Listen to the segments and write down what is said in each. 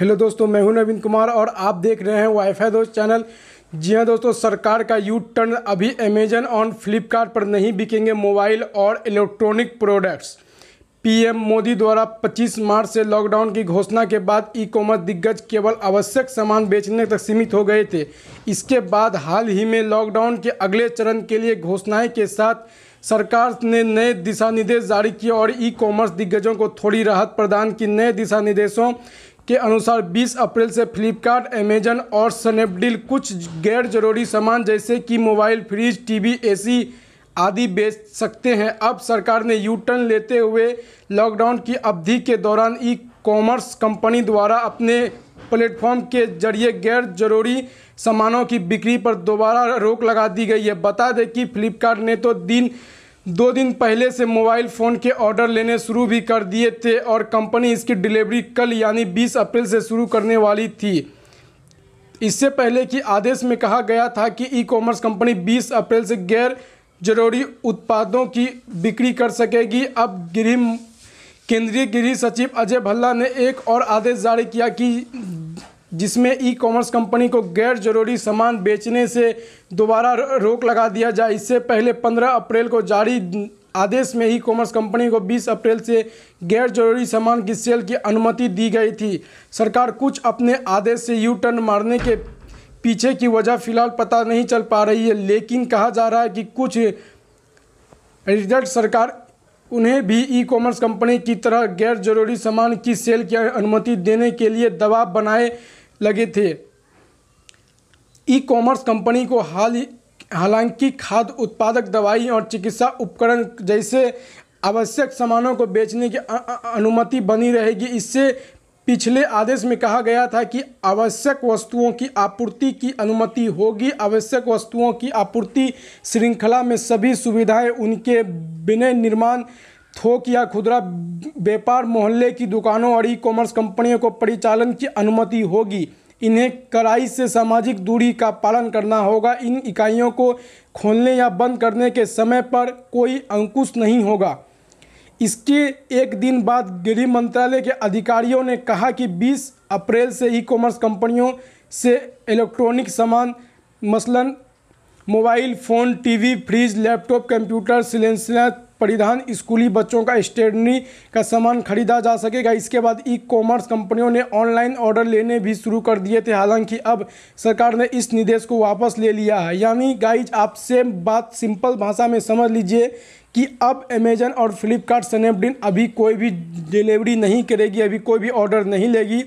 hello दोस्तों मैं हूं नवीन कुमार और आप देख रहे हैं वाईफाई दोस्त चैनल जी हां दोस्तों सरकार का यू टर्न अभी अमेजन और फ्लिपकार्ट पर नहीं बिकेंगे मोबाइल और इलेक्ट्रॉनिक प्रोडक्ट्स पीएम मोदी द्वारा 25 मार्च से लॉकडाउन की घोषणा के बाद ई कॉमर्स दिग्गज केवल आवश्यक सामान बेचने तक सीमित हो गए थे इसके बाद हाल ही में लॉकडाउन के अगले चरण के लिए घोषणाएं के साथ सरकार ने नए दिशा निर्देश जारी किए और ई कॉमर्स दिग्गजों को थोड़ी राहत प्रदान की नए दिशा निर्देशों के अनुसार 20 अप्रैल से फ्लिपकार्ट अमेजन और स्नैपडील कुछ गैर जरूरी सामान जैसे कि मोबाइल फ्रिज टीवी एसी आदि बेच सकते हैं अब सरकार ने यू टर्न लेते हुए लॉकडाउन की अवधि के दौरान ई कॉमर्स कंपनी द्वारा अपने प्लेटफॉर्म के जरिए गैर जरूरी सामानों की बिक्री पर दोबारा रोक लगा दी गई है बता दें कि फ्लिपकार्ट ने तो दिन दो दिन पहले से मोबाइल फ़ोन के ऑर्डर लेने शुरू भी कर दिए थे और कंपनी इसकी डिलीवरी कल यानी 20 अप्रैल से शुरू करने वाली थी इससे पहले कि आदेश में कहा गया था कि ई कॉमर्स कंपनी 20 अप्रैल से गैर जरूरी उत्पादों की बिक्री कर सकेगी अब गृह केंद्रीय गृह सचिव अजय भल्ला ने एक और आदेश जारी किया कि जिसमें ई कॉमर्स कंपनी को गैर जरूरी सामान बेचने से दोबारा रोक लगा दिया जाए इससे पहले 15 अप्रैल को जारी आदेश में ई कॉमर्स कंपनी को 20 अप्रैल से गैर जरूरी सामान की सेल की अनुमति दी गई थी सरकार कुछ अपने आदेश से यू टर्न मारने के पीछे की वजह फिलहाल पता नहीं चल पा रही है लेकिन कहा जा रहा है कि कुछ रिजल्ट सरकार उन्हें भी ई कॉमर्स कंपनी की तरह गैर जरूरी सामान की सेल की अनुमति देने के लिए दबाव बनाए लगे थे ई कॉमर्स कंपनी को हाल ही हालांकि खाद्य उत्पादक दवाई और चिकित्सा उपकरण जैसे आवश्यक सामानों को बेचने की अनुमति बनी रहेगी इससे पिछले आदेश में कहा गया था कि आवश्यक वस्तुओं की आपूर्ति की अनुमति होगी आवश्यक वस्तुओं की आपूर्ति श्रृंखला में सभी सुविधाएं उनके विनय निर्माण थोक या खुदरा व्यापार मोहल्ले की दुकानों और ई कॉमर्स कंपनियों को परिचालन की अनुमति होगी इन्हें कड़ाई से सामाजिक दूरी का पालन करना होगा इन इकाइयों को खोलने या बंद करने के समय पर कोई अंकुश नहीं होगा इसके एक दिन बाद गृह मंत्रालय के अधिकारियों ने कहा कि 20 अप्रैल से ई कॉमर्स कंपनियों से इलेक्ट्रॉनिक सामान मसलन mobile phone TV fridge laptop computer silencer परिधान स्कूली बच्चों का स्टेशनरी का सामान खरीदा जा सकेगा इसके बाद ई कॉमर्स कंपनियों ने ऑनलाइन ऑर्डर लेने भी शुरू कर दिए थे हालांकि अब सरकार ने इस निर्देश को वापस ले लिया है यानी गाइज आपसे बात सिंपल भाषा में समझ लीजिए कि अब अमेजन और फ्लिपकार्ट स्नैपडील अभी कोई भी डिलीवरी नहीं करेगी अभी कोई भी ऑर्डर नहीं लेगी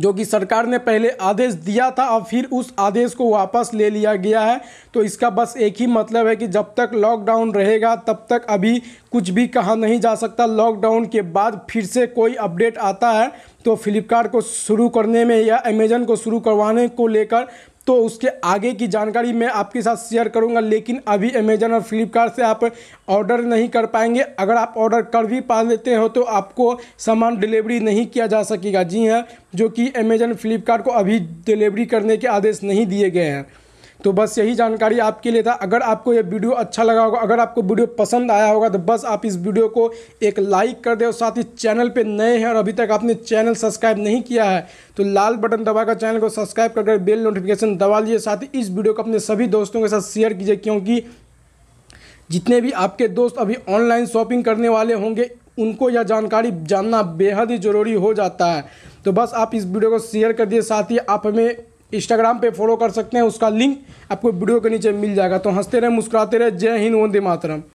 जो कि सरकार ने पहले आदेश दिया था और फिर उस आदेश को वापस ले लिया गया है तो इसका बस एक ही मतलब है कि जब तक लॉकडाउन रहेगा तब तक अभी कुछ भी कहा नहीं जा सकता लॉकडाउन के बाद फिर से कोई अपडेट आता है तो फ्लिपकार्ट को शुरू करने में या अमेजन को शुरू करवाने को लेकर तो उसके आगे की जानकारी मैं आपके साथ शेयर करूंगा लेकिन अभी अमेजन और फ्लिपकार्ट से आप ऑर्डर नहीं कर पाएंगे अगर आप ऑर्डर कर भी पा लेते हो तो आपको सामान डिलीवरी नहीं किया जा सकेगा जी हाँ जो कि अमेजन फ्लिपकार्ट को अभी डिलीवरी करने के आदेश नहीं दिए गए हैं तो बस यही जानकारी आपके लिए था अगर आपको यह वीडियो अच्छा लगा होगा अगर आपको वीडियो पसंद आया होगा तो बस आप इस वीडियो को एक लाइक कर दें और साथ ही चैनल पे नए हैं और अभी तक आपने चैनल सब्सक्राइब नहीं किया है तो लाल बटन दबाकर चैनल को सब्सक्राइब करके बेल नोटिफिकेशन दबा लीजिए साथ ही इस वीडियो को अपने सभी दोस्तों के साथ शेयर कीजिए क्योंकि जितने भी आपके दोस्त अभी ऑनलाइन शॉपिंग करने वाले होंगे उनको यह जानकारी जानना बेहद ही ज़रूरी हो जाता है तो बस आप इस वीडियो को शेयर कर दिए साथ ही आप हमें इंस्टाग्राम पे फॉलो कर सकते हैं उसका लिंक आपको वीडियो के नीचे मिल जाएगा तो हंसते रहे मुस्कुराते रहे जय हिंद वंदे मातरम